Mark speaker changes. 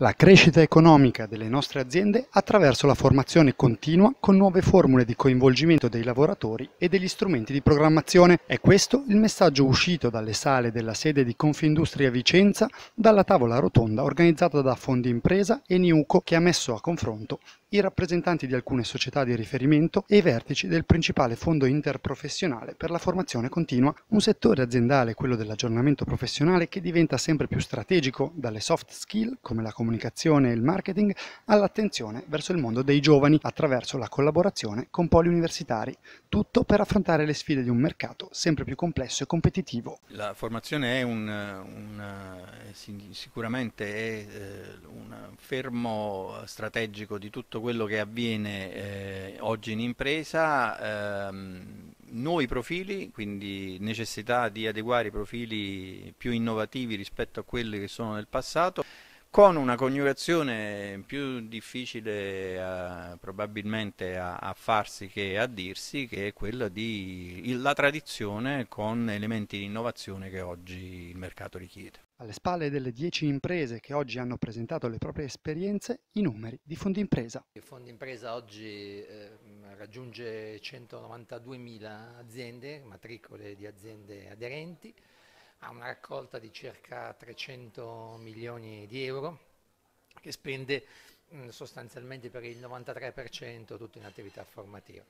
Speaker 1: la crescita economica delle nostre aziende attraverso la formazione continua con nuove formule di coinvolgimento dei lavoratori e degli strumenti di programmazione. È questo il messaggio uscito dalle sale della sede di Confindustria Vicenza dalla tavola rotonda organizzata da Fondi Impresa e Niuco che ha messo a confronto i rappresentanti di alcune società di riferimento e i vertici del principale fondo interprofessionale per la formazione continua, un settore aziendale, quello dell'aggiornamento professionale, che diventa sempre più strategico dalle soft skill, come la comunicazione e il marketing, all'attenzione verso il mondo dei giovani attraverso la collaborazione con poli universitari, tutto per affrontare le sfide di un mercato sempre più complesso e competitivo.
Speaker 2: La formazione è un, un eh, sicuramente è eh, fermo strategico di tutto quello che avviene eh, oggi in impresa, ehm, nuovi profili, quindi necessità di adeguare i profili più innovativi rispetto a quelli che sono nel passato con una coniugazione più difficile a, eh, probabilmente a, a, farsi che a dirsi, che è quella della tradizione con elementi di innovazione che oggi il mercato richiede.
Speaker 1: Alle spalle delle 10 imprese che oggi hanno presentato le proprie esperienze, i numeri di Fondimpresa.
Speaker 2: Fondimpresa oggi eh,
Speaker 3: raggiunge 192.000 aziende, matricole di aziende aderenti, ha una raccolta di circa 300 milioni di euro che spende mm, sostanzialmente per il 93% tutto in attività formativa.